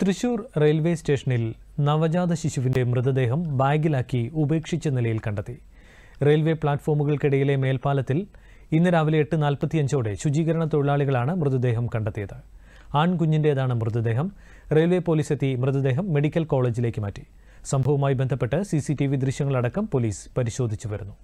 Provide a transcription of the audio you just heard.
Thrissur railway സ്റ്റേഷനിൽ നവജാത ശിശുവിൻ്റെ മൃതദേഹം ബാഗിലാക്കി ഉപേക്ഷിച്ച നിലയിൽ കണ്ടെത്തി റെയിൽവേ പ്ലാറ്റ്ഫോമുകൾക്കിടയിലെ മേൽപ്പാലത്തിൽ ഇന്ന് രാവിലെ എട്ട് നാൽപ്പത്തിയഞ്ചോടെ ശുചീകരണ തൊഴിലാളികളാണ് മൃതദേഹം കണ്ടെത്തിയത് ആൺകുഞ്ഞിൻ്റേതാണ് മൃതദേഹം റെയിൽവേ പോലീസ് എത്തി മൃതദേഹം മെഡിക്കൽ കോളേജിലേക്ക് മാറ്റി സംഭവവുമായി ബന്ധപ്പെട്ട് സി ദൃശ്യങ്ങളടക്കം പോലീസ് പരിശോധിച്ചു വരുന്നു